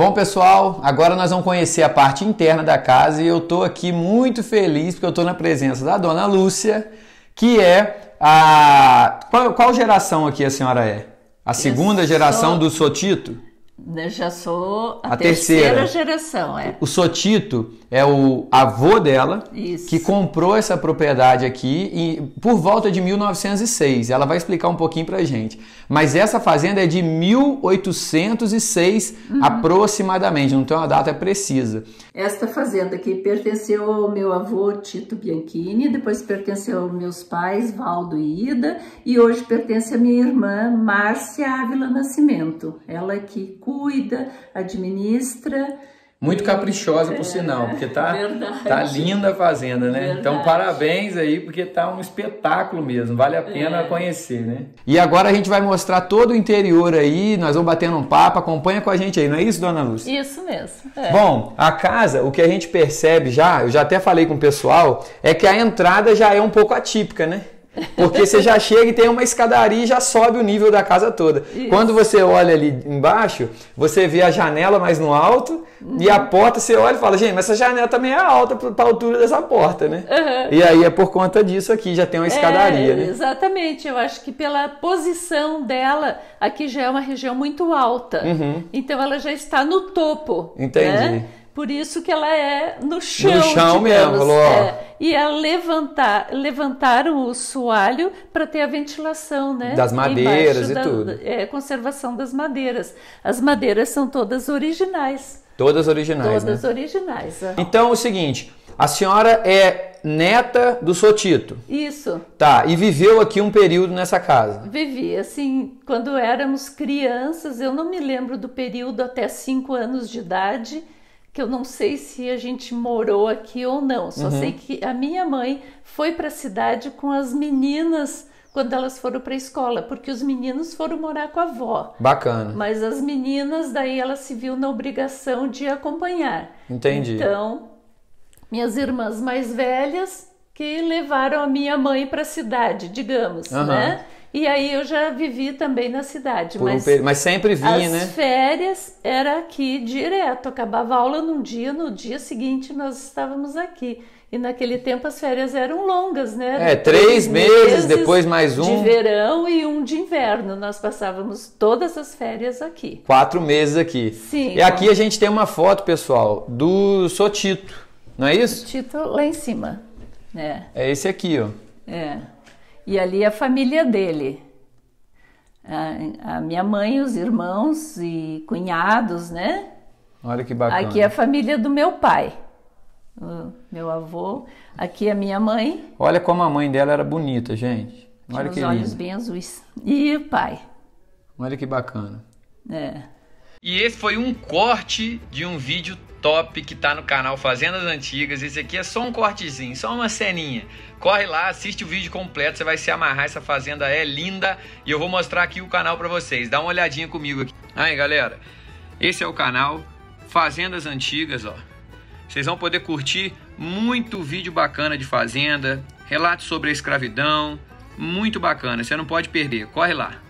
Bom, pessoal, agora nós vamos conhecer a parte interna da casa e eu estou aqui muito feliz porque eu estou na presença da dona Lúcia, que é a. Qual, qual geração aqui a senhora é? A segunda eu geração sou... do Sotito? já sou a, a terceira. terceira. geração. É. O Sotito é o avô dela Isso. que comprou essa propriedade aqui e, por volta de 1906. Ela vai explicar um pouquinho pra gente. Mas essa fazenda é de 1806 uhum. aproximadamente, não tem uma data precisa. Esta fazenda aqui pertenceu ao meu avô Tito Bianchini, depois pertenceu aos meus pais Valdo e Ida e hoje pertence à minha irmã Márcia Ávila Nascimento. Ela é que cuida, administra. Muito caprichosa, por é, sinal, porque tá, tá linda a fazenda, né? Então, verdade. Então, parabéns aí, porque tá um espetáculo mesmo, vale a pena é. conhecer, né? E agora a gente vai mostrar todo o interior aí, nós vamos batendo um papo, acompanha com a gente aí, não é isso, dona Lúcia? Isso mesmo. É. Bom, a casa, o que a gente percebe já, eu já até falei com o pessoal, é que a entrada já é um pouco atípica, né? Porque você já chega e tem uma escadaria e já sobe o nível da casa toda. Isso. Quando você olha ali embaixo, você vê a janela mais no alto uhum. e a porta você olha e fala, gente, mas essa janela também é alta para a altura dessa porta, né? Uhum. E aí é por conta disso aqui, já tem uma é, escadaria, é, né? Exatamente, eu acho que pela posição dela, aqui já é uma região muito alta. Uhum. Então ela já está no topo. Né? Entendi. Né? Por isso que ela é no chão. No chão digamos, mesmo, é. E ela é levantar, levantaram o soalho para ter a ventilação, né? Das madeiras e da, tudo. É, conservação das madeiras. As madeiras são todas originais. Todas originais. Né? Todas né? originais. É. Então é o seguinte: a senhora é neta do Sotito. Isso. Tá, e viveu aqui um período nessa casa. Vivi, assim, quando éramos crianças, eu não me lembro do período até 5 anos de idade que eu não sei se a gente morou aqui ou não. Só uhum. sei que a minha mãe foi para a cidade com as meninas quando elas foram para a escola, porque os meninos foram morar com a avó. Bacana. Mas as meninas daí ela se viu na obrigação de acompanhar. Entendi. Então, minhas irmãs mais velhas que levaram a minha mãe para a cidade, digamos, uhum. né? E aí eu já vivi também na cidade. Mas, um mas, sempre vinha, as né? As férias era aqui direto. Acabava a aula num dia, no dia seguinte nós estávamos aqui. E naquele tempo as férias eram longas, né? é, três, três meses, meses, depois mais um. De verão e um de inverno. Nós passávamos todas as férias aqui. Quatro meses aqui. Sim. E aqui a gente tem uma foto, pessoal, do Sotito, não é isso? Sotito lá em cima. É. É esse aqui, ó. É e ali a família dele. A, minha mãe, os irmãos e cunhados, né? Olha que bacana. Aqui é a família do meu pai, meu avô. Aqui é a minha mãe. Olha como a mãe dela era bonita, gente. Olha Tinha que os olhos bem azuis. E o pai. Olha que bacana. É. E esse foi um corte de um vídeo top que tá no canal Fazendas Antigas. Esse aqui é só um cortezinho, só uma ceninha. Corre lá, assiste o vídeo completo, você vai se amarrar. Essa fazenda é linda e eu vou mostrar aqui o canal para vocês. Dá uma olhadinha comigo aqui. Aí, galera, esse é o canal Fazendas Antigas, ó. Vocês vão poder curtir muito vídeo bacana de fazenda, relatos sobre a escravidão, muito bacana. Você não pode perder. Corre lá.